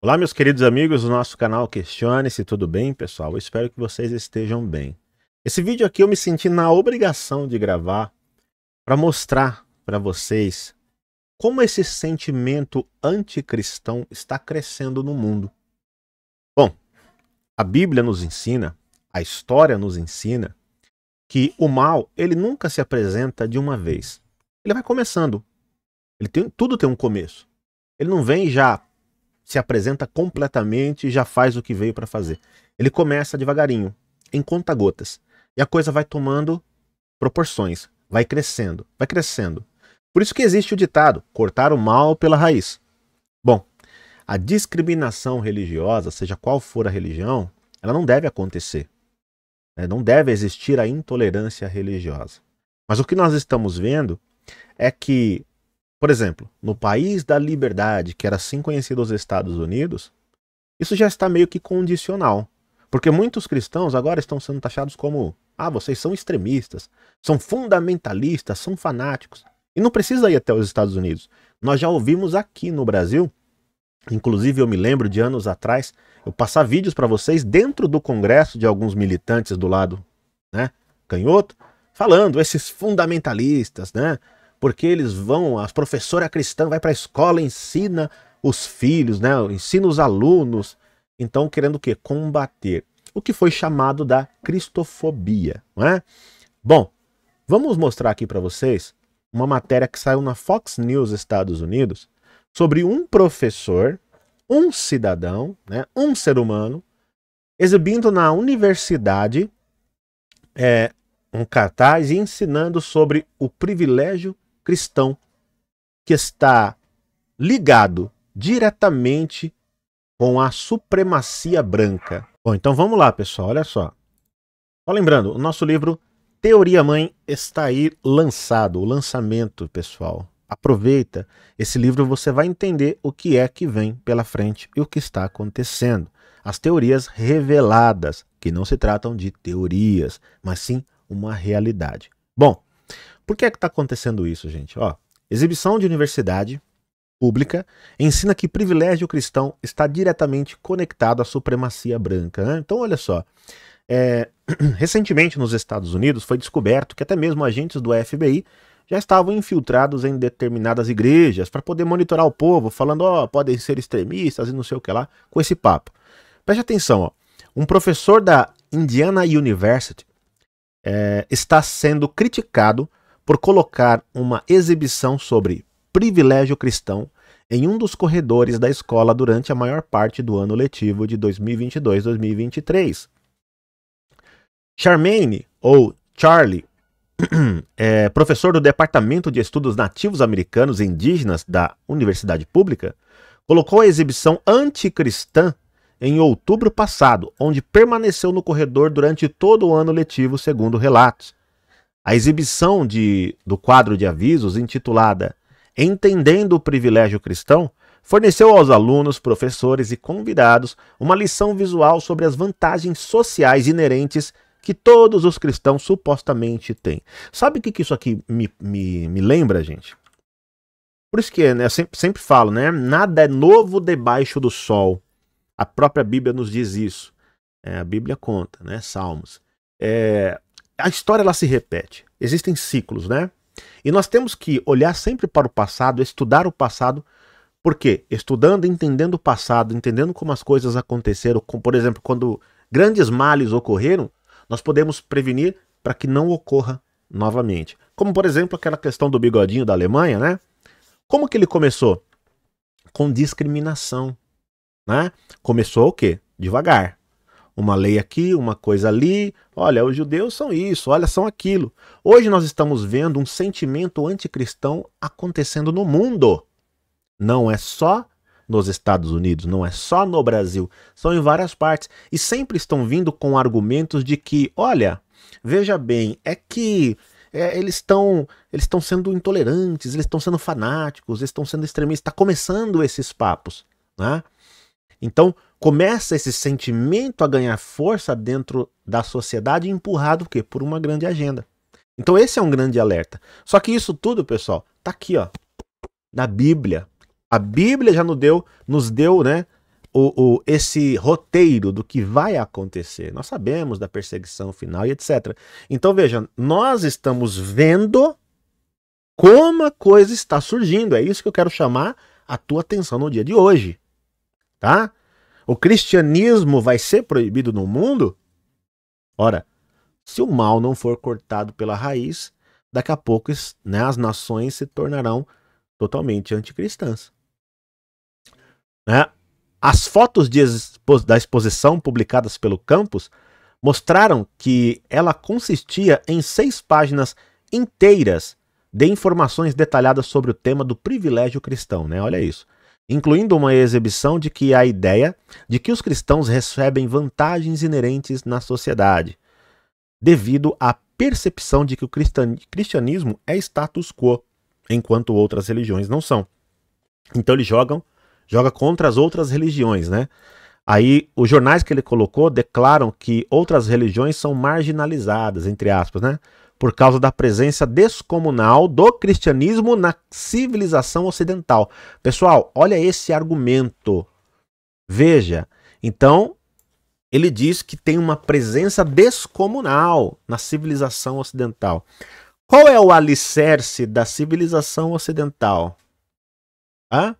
Olá, meus queridos amigos do nosso canal Questione-se, tudo bem, pessoal? Eu espero que vocês estejam bem. Esse vídeo aqui eu me senti na obrigação de gravar para mostrar para vocês como esse sentimento anticristão está crescendo no mundo. Bom, a Bíblia nos ensina, a história nos ensina que o mal, ele nunca se apresenta de uma vez. Ele vai começando. Ele tem, tudo tem um começo. Ele não vem já se apresenta completamente e já faz o que veio para fazer. Ele começa devagarinho, em conta-gotas. E a coisa vai tomando proporções, vai crescendo, vai crescendo. Por isso que existe o ditado: cortar o mal pela raiz. Bom, a discriminação religiosa, seja qual for a religião, ela não deve acontecer. Né? Não deve existir a intolerância religiosa. Mas o que nós estamos vendo é que por exemplo, no país da liberdade, que era assim conhecido os Estados Unidos, isso já está meio que condicional. Porque muitos cristãos agora estão sendo taxados como: ah, vocês são extremistas, são fundamentalistas, são fanáticos. E não precisa ir até os Estados Unidos. Nós já ouvimos aqui no Brasil, inclusive eu me lembro de anos atrás, eu passar vídeos para vocês dentro do Congresso de alguns militantes do lado né, canhoto, falando esses fundamentalistas, né? porque eles vão, as professora cristã vai para a escola, ensina os filhos, né? ensina os alunos. Então, querendo o quê? Combater. O que foi chamado da cristofobia, não é? Bom, vamos mostrar aqui para vocês uma matéria que saiu na Fox News Estados Unidos sobre um professor, um cidadão, né, um ser humano, exibindo na universidade é, um cartaz e ensinando sobre o privilégio cristão que está ligado diretamente com a supremacia branca. Bom, então vamos lá, pessoal, olha só. Só lembrando, o nosso livro Teoria Mãe está aí lançado, o lançamento, pessoal. Aproveita, esse livro você vai entender o que é que vem pela frente e o que está acontecendo. As teorias reveladas, que não se tratam de teorias, mas sim uma realidade. Bom, por que é que está acontecendo isso, gente? Ó, exibição de universidade pública ensina que privilégio cristão está diretamente conectado à supremacia branca. Né? Então, olha só. É, recentemente, nos Estados Unidos, foi descoberto que até mesmo agentes do FBI já estavam infiltrados em determinadas igrejas para poder monitorar o povo, falando, ó, oh, podem ser extremistas e não sei o que lá, com esse papo. Preste atenção, ó. Um professor da Indiana University é, está sendo criticado por colocar uma exibição sobre privilégio cristão em um dos corredores da escola durante a maior parte do ano letivo de 2022-2023. Charmaine, ou Charlie, é professor do Departamento de Estudos Nativos Americanos e Indígenas da Universidade Pública, colocou a exibição anticristã em outubro passado, onde permaneceu no corredor durante todo o ano letivo, segundo relatos. A exibição de, do quadro de avisos, intitulada Entendendo o Privilégio Cristão, forneceu aos alunos, professores e convidados uma lição visual sobre as vantagens sociais inerentes que todos os cristãos supostamente têm. Sabe o que, que isso aqui me, me, me lembra, gente? Por isso que né, eu sempre, sempre falo, né? Nada é novo debaixo do sol. A própria Bíblia nos diz isso. É, a Bíblia conta, né? Salmos. É, a história ela se repete. Existem ciclos, né? E nós temos que olhar sempre para o passado, estudar o passado, porque estudando, entendendo o passado, entendendo como as coisas aconteceram, como, por exemplo, quando grandes males ocorreram, nós podemos prevenir para que não ocorra novamente. Como, por exemplo, aquela questão do bigodinho da Alemanha, né? Como que ele começou? Com discriminação. Né? Começou o quê? Devagar. Uma lei aqui, uma coisa ali. Olha, os judeus são isso, olha, são aquilo. Hoje nós estamos vendo um sentimento anticristão acontecendo no mundo. Não é só nos Estados Unidos, não é só no Brasil, são em várias partes. E sempre estão vindo com argumentos de que, olha, veja bem, é que é, eles estão eles estão sendo intolerantes, eles estão sendo fanáticos, eles estão sendo extremistas. Está começando esses papos, né? Então, começa esse sentimento a ganhar força dentro da sociedade, empurrado o quê? por uma grande agenda. Então, esse é um grande alerta. Só que isso tudo, pessoal, tá aqui, ó, na Bíblia. A Bíblia já nos deu, nos deu, né, o, o, esse roteiro do que vai acontecer. Nós sabemos da perseguição final e etc. Então, veja, nós estamos vendo como a coisa está surgindo. É isso que eu quero chamar a tua atenção no dia de hoje tá? O cristianismo vai ser proibido no mundo? Ora, se o mal não for cortado pela raiz, daqui a pouco né, as nações se tornarão totalmente anticristãs. Né? As fotos expo da exposição publicadas pelo campus mostraram que ela consistia em seis páginas inteiras de informações detalhadas sobre o tema do privilégio cristão. Né? Olha isso incluindo uma exibição de que a ideia de que os cristãos recebem vantagens inerentes na sociedade, devido à percepção de que o cristianismo é status quo, enquanto outras religiões não são. Então eles jogam, joga contra as outras religiões, né? Aí os jornais que ele colocou declaram que outras religiões são marginalizadas, entre aspas, né? por causa da presença descomunal do cristianismo na civilização ocidental. Pessoal, olha esse argumento. Veja, então ele diz que tem uma presença descomunal na civilização ocidental. Qual é o alicerce da civilização ocidental? Hã?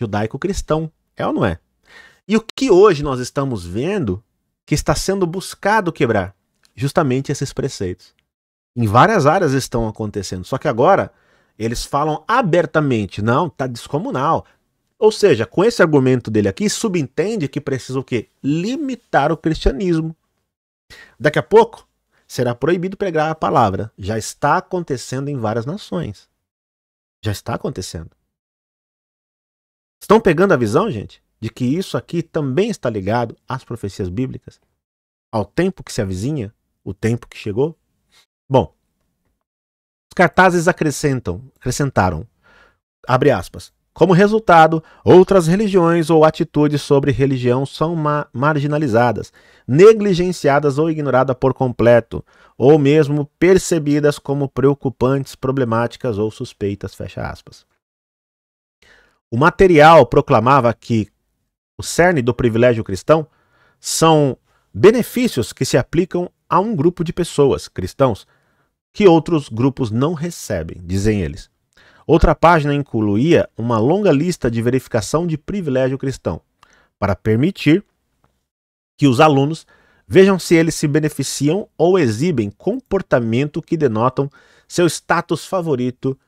Judaico-cristão, é ou não é? E o que hoje nós estamos vendo que está sendo buscado quebrar? Justamente esses preceitos. Em várias áreas estão acontecendo. Só que agora eles falam abertamente, não, tá descomunal. Ou seja, com esse argumento dele aqui, subentende que precisa o quê? Limitar o cristianismo. Daqui a pouco será proibido pregar a palavra. Já está acontecendo em várias nações. Já está acontecendo. Estão pegando a visão, gente, de que isso aqui também está ligado às profecias bíblicas, ao tempo que se avizinha, o tempo que chegou? Bom, os cartazes acrescentam, acrescentaram, abre aspas, como resultado, outras religiões ou atitudes sobre religião são ma marginalizadas, negligenciadas ou ignoradas por completo, ou mesmo percebidas como preocupantes, problemáticas ou suspeitas. Fecha aspas. O material proclamava que o cerne do privilégio cristão são benefícios que se aplicam a um grupo de pessoas, cristãos, que outros grupos não recebem, dizem eles. Outra página incluía uma longa lista de verificação de privilégio cristão, para permitir que os alunos vejam se eles se beneficiam ou exibem comportamento que denotam seu status favorito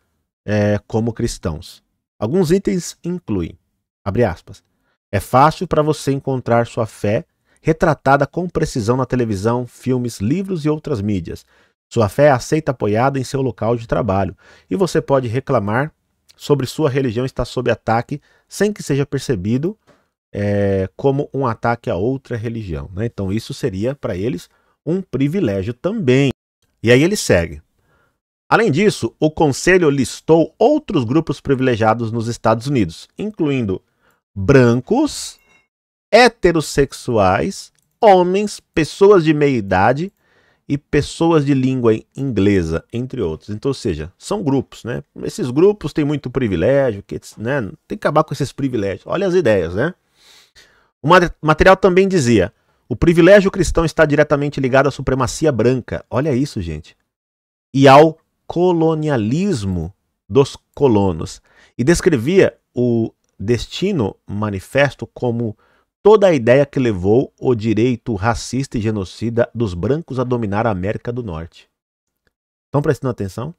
é, como cristãos. Alguns itens incluem, aspas, é fácil para você encontrar sua fé retratada com precisão na televisão, filmes, livros e outras mídias. Sua fé é aceita apoiada em seu local de trabalho, e você pode reclamar sobre sua religião estar sob ataque sem que seja percebido é, como um ataque a outra religião. Né? Então, isso seria para eles um privilégio também. E aí ele segue. Além disso, o conselho listou outros grupos privilegiados nos Estados Unidos, incluindo brancos, heterossexuais, homens, pessoas de meia idade, e pessoas de língua inglesa, entre outros. Então, ou seja, são grupos, né? Esses grupos têm muito privilégio, que, né? tem que acabar com esses privilégios. Olha as ideias, né? O material também dizia: o privilégio cristão está diretamente ligado à supremacia branca. Olha isso, gente. E ao colonialismo dos colonos. E descrevia o destino manifesto como toda a ideia que levou o direito racista e genocida dos brancos a dominar a América do Norte. Estão prestando atenção?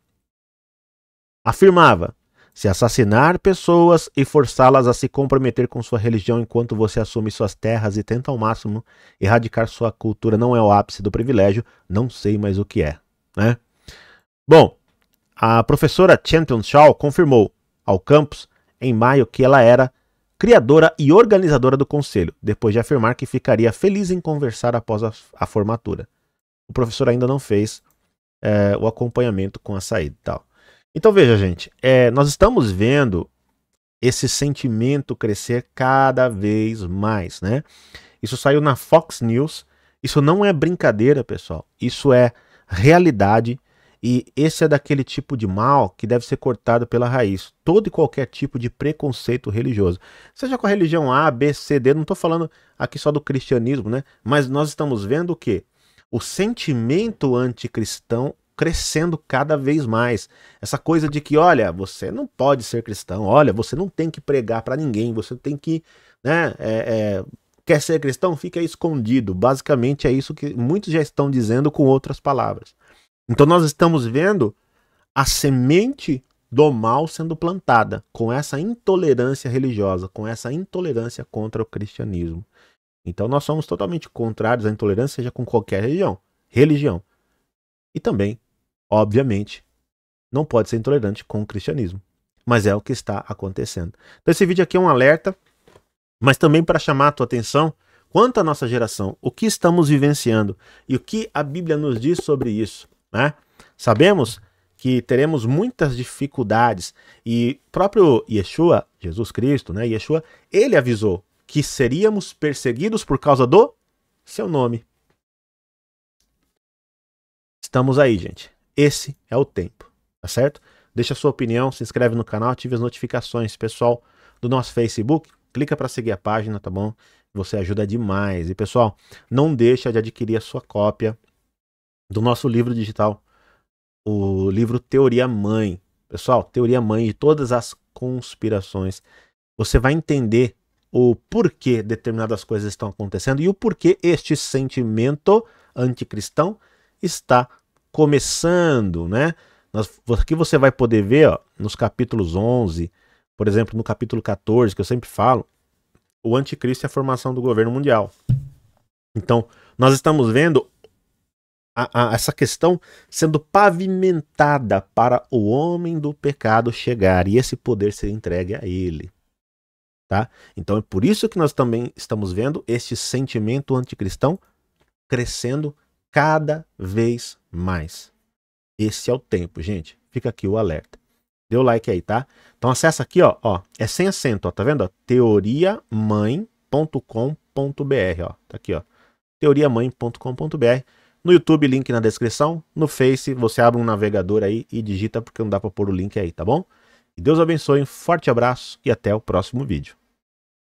Afirmava: se assassinar pessoas e forçá-las a se comprometer com sua religião enquanto você assume suas terras e tenta ao máximo erradicar sua cultura não é o ápice do privilégio, não sei mais o que é. Né? Bom, a professora Champion Shaw confirmou ao campus em maio que ela era criadora e organizadora do conselho, depois de afirmar que ficaria feliz em conversar após a, a formatura. O professor ainda não fez é, o acompanhamento com a saída e tal. Então veja, gente, é, nós estamos vendo esse sentimento crescer cada vez mais, né? Isso saiu na Fox News. Isso não é brincadeira, pessoal. Isso é realidade e esse é daquele tipo de mal que deve ser cortado pela raiz. Todo e qualquer tipo de preconceito religioso. Seja com a religião A, B, C, D, não estou falando aqui só do cristianismo, né? Mas nós estamos vendo o quê? O sentimento anticristão crescendo cada vez mais. Essa coisa de que, olha, você não pode ser cristão, olha, você não tem que pregar para ninguém, você tem que, né, é, é, quer ser cristão, fica escondido. Basicamente é isso que muitos já estão dizendo com outras palavras. Então nós estamos vendo a semente do mal sendo plantada com essa intolerância religiosa, com essa intolerância contra o cristianismo. Então nós somos totalmente contrários à intolerância, seja com qualquer religião, religião. E também, obviamente, não pode ser intolerante com o cristianismo. Mas é o que está acontecendo. Então esse vídeo aqui é um alerta, mas também para chamar a tua atenção quanto à nossa geração, o que estamos vivenciando e o que a Bíblia nos diz sobre isso né? Sabemos que teremos muitas dificuldades e próprio Yeshua, Jesus Cristo, né? Yeshua, ele avisou que seríamos perseguidos por causa do seu nome. Estamos aí, gente. Esse é o tempo, tá certo? Deixa a sua opinião, se inscreve no canal, ative as notificações, pessoal do nosso Facebook. Clica para seguir a página, tá bom? Você ajuda demais. E pessoal, não deixa de adquirir a sua cópia do nosso livro digital, o livro Teoria Mãe. Pessoal, Teoria Mãe de todas as conspirações. Você vai entender o porquê determinadas coisas estão acontecendo e o porquê este sentimento anticristão está começando, né? aqui você vai poder ver, ó, nos capítulos 11, por exemplo, no capítulo 14, que eu sempre falo, o anticristo é a formação do governo mundial. Então, nós estamos vendo a, a, essa questão sendo pavimentada para o homem do pecado chegar e esse poder ser entregue a ele. Tá? Então é por isso que nós também estamos vendo este sentimento anticristão crescendo cada vez mais. Esse é o tempo, gente. Fica aqui o alerta. Dê o like aí, tá? Então acessa aqui, ó, ó é sem acento, ó, tá vendo? teoriamãe.com.br, ó. Tá aqui, ó. teoriamãe.com.br no YouTube, link na descrição. No Face, você abre um navegador aí e digita, porque não dá para pôr o link aí, tá bom? E Deus abençoe, um forte abraço e até o próximo vídeo.